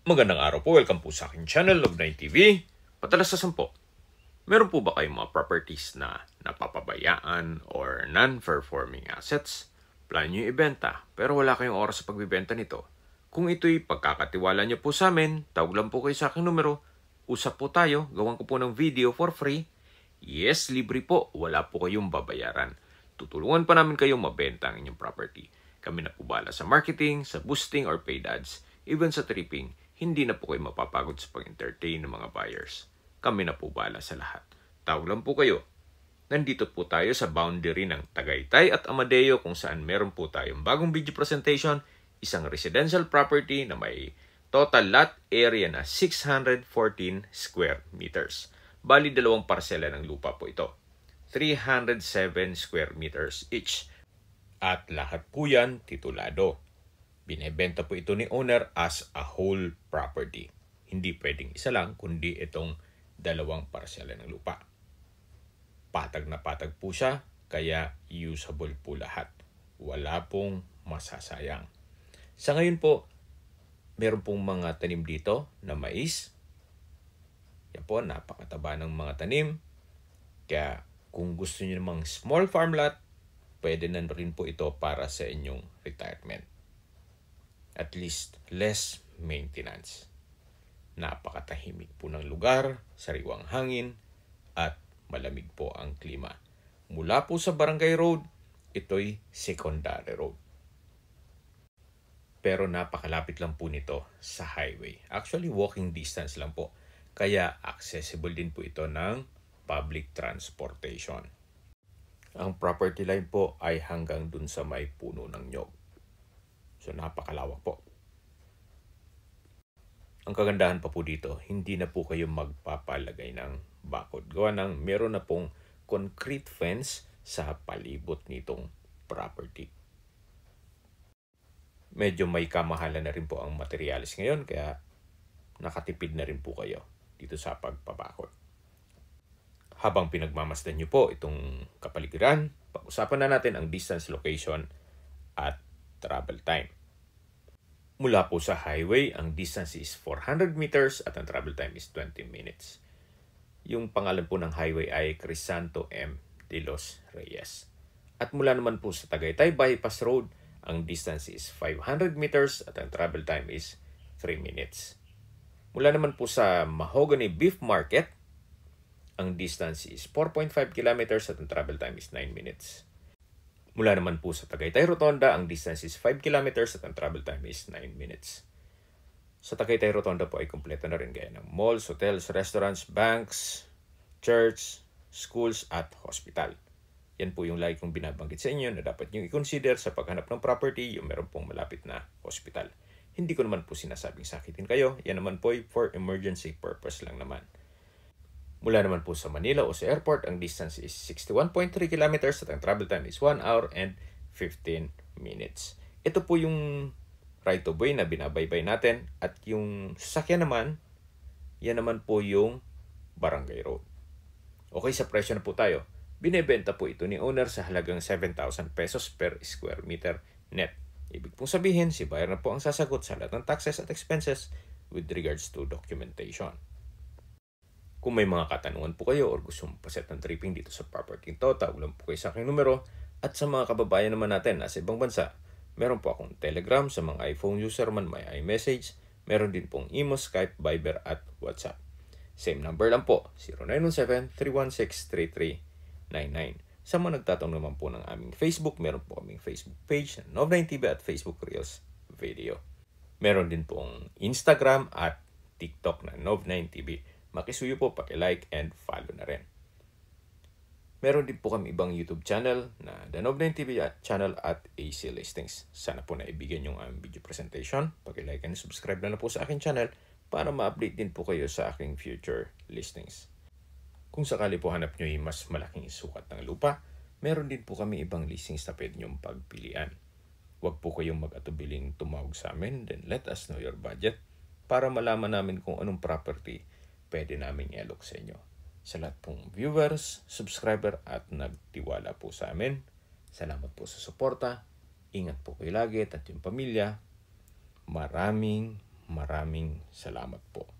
Magandang araw po. Welcome po sa akin channel, Love9 TV. Patalas sa sampo. Meron po ba kayong mga properties na napapabayaan or non-performing assets? Plan nyo ibenta pero wala kayong oras sa pagbibenta nito. Kung ito'y pagkakatiwala nyo po sa amin, tawag lang po kayo sa aking numero. Usap po tayo, gawan ko po ng video for free. Yes, libre po. Wala po kayong babayaran. Tutulungan pa namin kayong mabenta ang inyong property. Kami na po bala sa marketing, sa boosting or paid ads, even sa tripping hindi na po kayo mapapagod sa pag-entertain ng mga buyers. Kami na po bala sa lahat. Tawag lang po kayo. Nandito po tayo sa boundary ng Tagaytay at Amadeo kung saan meron po tayong bagong video presentation, isang residential property na may total lot area na 614 square meters. Bali dalawang parsela ng lupa po ito. 307 square meters each. At lahat po yan titulado. Binebenta po ito ni owner as a whole property. Hindi pwedeng isa lang, kundi itong dalawang parsela ng lupa. Patag na patag po siya, kaya usable po lahat. Wala pong masasayang. Sa ngayon po, meron pong mga tanim dito na mais. Yan po, napakataba ng mga tanim. Kaya kung gusto niyo namang small farm lot, pwede na rin po ito para sa inyong retirement at least less maintenance. Napakatahimik po ng lugar, sariwang hangin, at malamig po ang klima. Mula po sa Barangay Road, ito'y Secondary Road. Pero napakalapit lang po nito sa highway. Actually, walking distance lang po. Kaya accessible din po ito ng public transportation. Ang property line po ay hanggang dun sa may puno ng nyog. So napakalawak po. Ang kagandahan pa po dito, hindi na po kayo magpapalagay ng bakod. Gawa ng meron na pong concrete fence sa palibot nitong property. Medyo may kamahalan na rin po ang materials ngayon kaya nakatipid na rin po kayo dito sa pagpabakod. Habang pinagmamasdan nyo po itong kapaligiran, pag-usapan na natin ang distance location at travel time mula po sa highway. Ang distance is 400 meters at ang travel time is 20 minutes. Yung pangalan po ng highway ay Crisanto M. de los Reyes. At mula naman po sa Tagaytay Bypass Road, ang distance is 500 meters at ang travel time is 3 minutes. Mula naman po sa Mahogany Beef Market, ang distance is 4.5 kilometers at ang travel time is 9 minutes. Mula naman po sa Tagaytay Rotonda, ang distance is 5 kilometers at ang travel time is 9 minutes. Sa Tagaytay Rotonda po ay kumpleto na rin gaya ng malls, hotels, restaurants, banks, church, schools at hospital. Yan po yung lagi kong binabanggit sa inyo na dapat nyo i-consider sa paghanap ng property yung meron pong malapit na hospital. Hindi ko naman po sinasabing sakitin kayo, yan naman po ay for emergency purpose lang naman. Mula naman po sa Manila o sa airport, ang distance is 61.3 kilometers at ang travel time is 1 hour and 15 minutes. Ito po yung right of way na binabaybay natin at yung sasakyan naman, yan naman po yung barangay road. Okay, sa presyo na po tayo. Binebenta po ito ni owner sa halagang 7,000 pesos per square meter net. Ibig pong sabihin, si buyer na po ang sasagot sa lahat ng taxes at expenses with regards to documentation. Kung may mga katanungan po kayo or gusto mong paset ng tripping dito sa Property to, tawag lang po kayo sa aking numero at sa mga kababayan naman natin na sa ibang bansa. Meron po akong Telegram sa mga iPhone user man may iMessage. Meron din pong Imo, Skype, Viber at WhatsApp. Same number lang po, 0917-316-3399. Sa mga nagtatanong naman po ng aming Facebook, meron po aming Facebook page na Nov9 TV at Facebook Reels Video. Meron din pong Instagram at TikTok na Nov9 TV makisuyo po like and follow na rin. Meron din po kami ibang YouTube channel na The Noblen TV at channel at AC Listings. Sana po naibigyan yung aming video presentation. like and subscribe na, na po sa aking channel para ma-update din po kayo sa aking future listings. Kung sakali po hanap nyo yung mas malaking sukat ng lupa, meron din po kami ibang listings na pwede nyong pagpilian. Huwag po kayong mag-atubiling tumawag sa amin, then let us know your budget para malaman namin kung anong property pwede naming i-alok sa inyo. Sa lahat pong viewers, subscriber at nagtiwala po sa amin, salamat po sa suporta. Ingat po kayo lagi at yung pamilya. Maraming maraming salamat po.